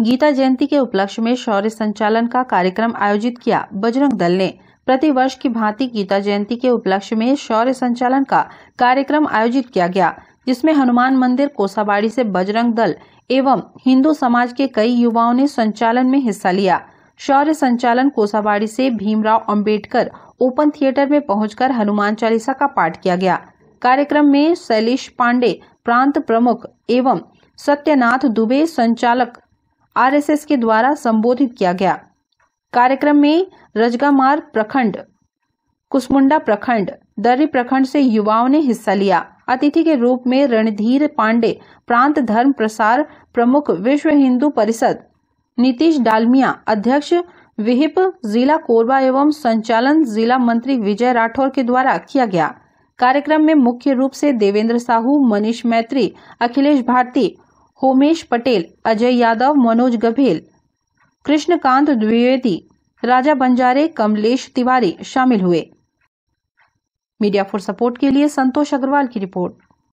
गीता जयंती के उपलक्ष्य में शौर्य संचालन का कार्यक्रम आयोजित किया बजरंग दल ने प्रतिवर्ष की भांति गीता जयंती के उपलक्ष्य में शौर्य संचालन का कार्यक्रम आयोजित किया गया जिसमें हनुमान मंदिर कोसाबाड़ी से बजरंग दल एवं हिंदू समाज के कई युवाओं ने संचालन में हिस्सा लिया शौर्य संचालन कोसाबाड़ी से भीमराव अंबेडकर ओपन थिएटर में पहुंचकर हनुमान चालीसा का पाठ किया गया कार्यक्रम में शैलेश पांडे प्रांत प्रमुख एवं सत्यनाथ दुबे संचालक आरएसएस के द्वारा संबोधित किया गया कार्यक्रम में रजगामार प्रखंड कुसमुंडा प्रखंड दर्री प्रखंड से युवाओं ने हिस्सा लिया अतिथि के रूप में रणधीर पांडे प्रांत धर्म प्रसार प्रमुख विश्व हिंदू परिषद नीतीश डालमिया अध्यक्ष विहिप जिला कोरबा एवं संचालन जिला मंत्री विजय राठौर के द्वारा किया गया कार्यक्रम में मुख्य रूप से देवेंद्र साहू मनीष मैत्री अखिलेश भारती होमेश पटेल अजय यादव मनोज गभेल कृष्णकांत द्विवेदी राजा बंजारे कमलेश तिवारी शामिल हुए मीडिया फॉर सपोर्ट के लिए संतोष अग्रवाल की रिपोर्ट